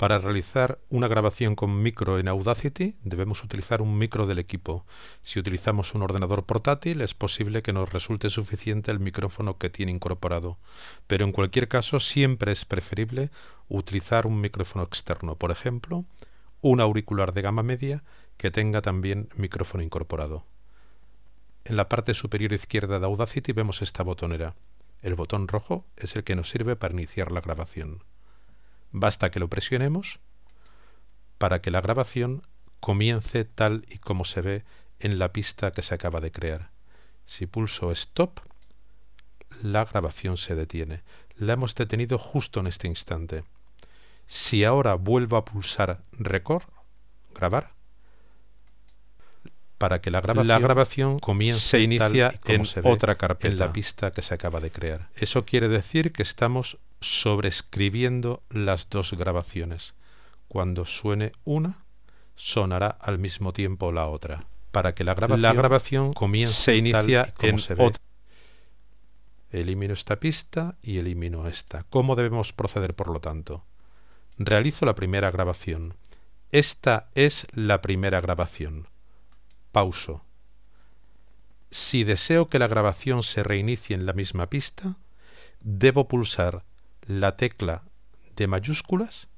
Para realizar una grabación con micro en Audacity debemos utilizar un micro del equipo. Si utilizamos un ordenador portátil es posible que nos resulte suficiente el micrófono que tiene incorporado, pero en cualquier caso siempre es preferible utilizar un micrófono externo, por ejemplo, un auricular de gama media que tenga también micrófono incorporado. En la parte superior izquierda de Audacity vemos esta botonera. El botón rojo es el que nos sirve para iniciar la grabación. Basta que lo presionemos para que la grabación comience tal y como se ve en la pista que se acaba de crear. Si pulso Stop, la grabación se detiene. La hemos detenido justo en este instante. Si ahora vuelvo a pulsar Record, grabar, para que la grabación, comience se inicia en se otra carpeta en la pista que se acaba de crear. Eso quiere decir que estamos sobrescribiendo las dos grabaciones. Cuando suene una, sonará al mismo tiempo la otra. Para que la grabación, comience se inicia en se Elimino esta pista y elimino esta. ¿Cómo debemos proceder, por lo tanto? Realizo la primera grabación. Esta es la primera grabación. Pauso. Si deseo que la grabación se reinicie en la misma pista, debo pulsar la tecla de mayúsculas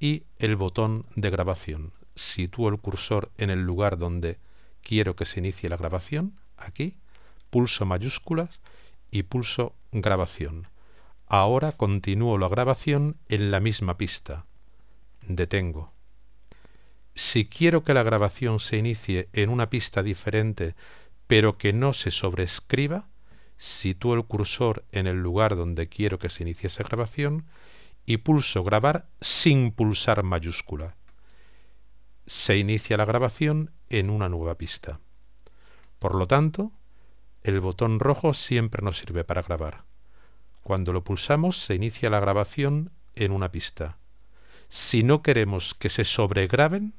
y el botón de grabación. Sitúo el cursor en el lugar donde quiero que se inicie la grabación, aquí, pulso mayúsculas y pulso grabación. Ahora continúo la grabación en la misma pista. Detengo. Si quiero que la grabación se inicie en una pista diferente, pero que no se sobrescriba, sitúo el cursor en el lugar donde quiero que se inicie esa grabación y pulso grabar sin pulsar mayúscula. Se inicia la grabación en una nueva pista. Por lo tanto, el botón rojo siempre nos sirve para grabar. Cuando lo pulsamos se inicia la grabación en una pista. Si no queremos que se sobregraben,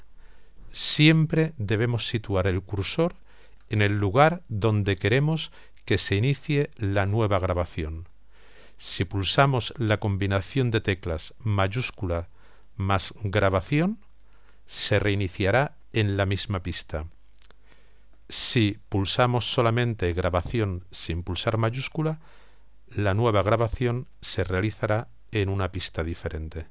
siempre debemos situar el cursor en el lugar donde queremos que se inicie la nueva grabación. Si pulsamos la combinación de teclas mayúscula más grabación, se reiniciará en la misma pista. Si pulsamos solamente grabación sin pulsar mayúscula, la nueva grabación se realizará en una pista diferente.